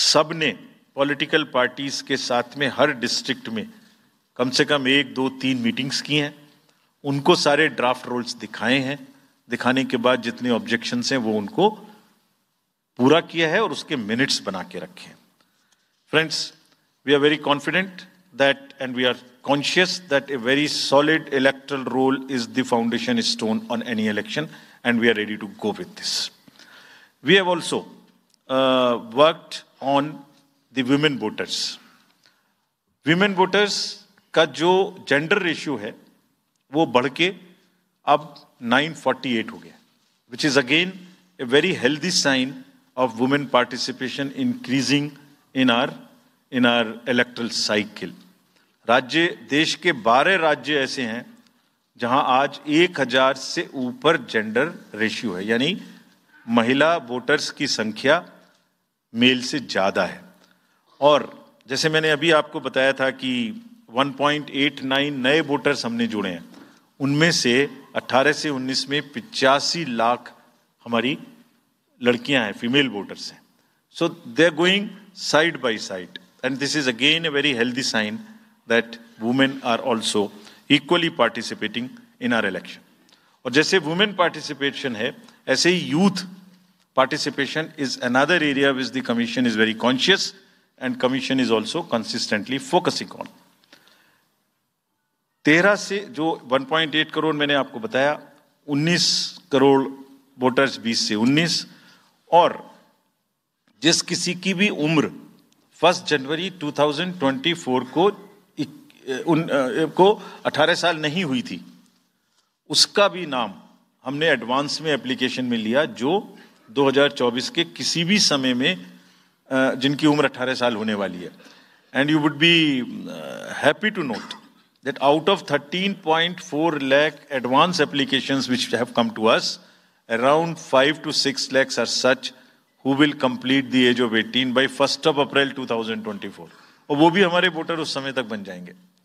सबने political parties के साथ में हर डिस्ट्रिक्ट में कम से कम एक दो तीन मीटिंग्स की हैं उनको सारे ड्राफ्ट रोल्स दिखाए हैं दिखाने के बाद जितने ऑब्जेक्शन हैं वो उनको पूरा किया है और उसके मिनट्स बना के रखे हैं friends we are very confident that and we are conscious that a very solid electoral roll is the foundation stone on any election and we are ready to go with this we have also worked on the women voters Women voters का जो gender ratio है वो बढ़ के अब 948 हो गया which is again a very healthy sign of women participation increasing in our in our electoral cycle राज्य देश के 12 राज्य ऐसे हैं जहां आज 1000 से ऊपर जेंडर रेशियो है यानी महिला वोटर्स की संख्या मेल से ज़्यादा है और जैसे मैंने अभी आपको बताया था कि 1.89 नए वोटर्स हमने जुड़े हैं उनमें से 18 से 19 में पिचासी लाख हमारी लड़कियां हैं फीमेल वोटर्स हैं so they are going side by side and this is again a very healthy sign that women are also equally participating in our election और जैसे वुमेन पार्टिसिपेशन है ऐसे ही youth participation is another area which the Commission is very conscious and Commission is also consistently focusing on. 13 se jo 1.8 crore maine aapko bataya 19 crore voters 20 se 19 aur jis kisi ki bhi umr 1 january 2024 ko उन को 18 साल नहीं हुई थी उसका भी नाम हमने एडवांस में एप्लीकेशन में लिया जो 2024 के किसी भी समय में जिनकी उम्र 18 साल होने वाली है and you would be happy to note that out of 13.4 point four lakh advance application which have come to us around five to six lakhs are such who will complete the age of eighteen by first of April two thousand twenty four और वो भी हमारे voter उस समय तक बन जाएंगे